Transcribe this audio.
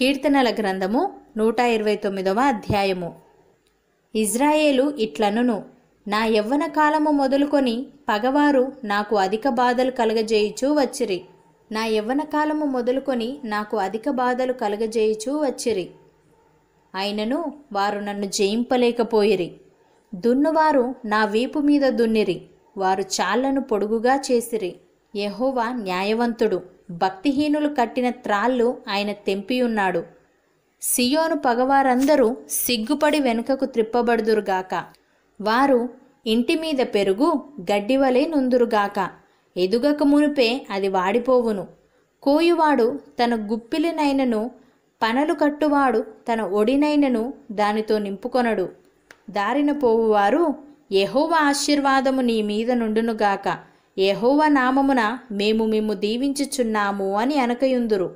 కీర్తనల గ్రంథము నూట ఇరవై తొమ్మిదవ అధ్యాయము ఇజ్రాయేలు ఇట్లనును నా యవ్వన కాలము మొదలుకొని పగవారు నాకు అధిక బాధలు కలగజేయుచూ వచ్చిరి నా యవ్వన కాలము మొదలుకొని నాకు అధిక బాధలు కలగజేయుచూ వచ్చిరి అయినను వారు నన్ను జయింపలేకపోయిరి దున్నువారు నా వీపు మీద దున్నిరి వారు చాళ్లను పొడుగుగా చేసిరి యహోవా న్యాయవంతుడు భక్తిహీనులు కట్టిన త్రాళ్ళు ఆయన తెంపియున్నాడు సియోను పగవారందరూ సిగ్గుపడి వెనుకకు త్రిప్పబడుదురుగాక వారు ఇంటి మీద పెరుగు గడ్డివలే నుందురుగాక ఎదుగక మునిపే అది వాడిపోవును కోయువాడు తన గుప్పిలినైనను పనలు కట్టువాడు తన ఒడినైనను దానితో నింపుకొనడు దారిన పోవువారు యహోవ ఆశీర్వాదము నీ మీద నుండునుగాక యహోవ నామమున మేము మేము దీవించుచున్నాము అని అనకయుందురు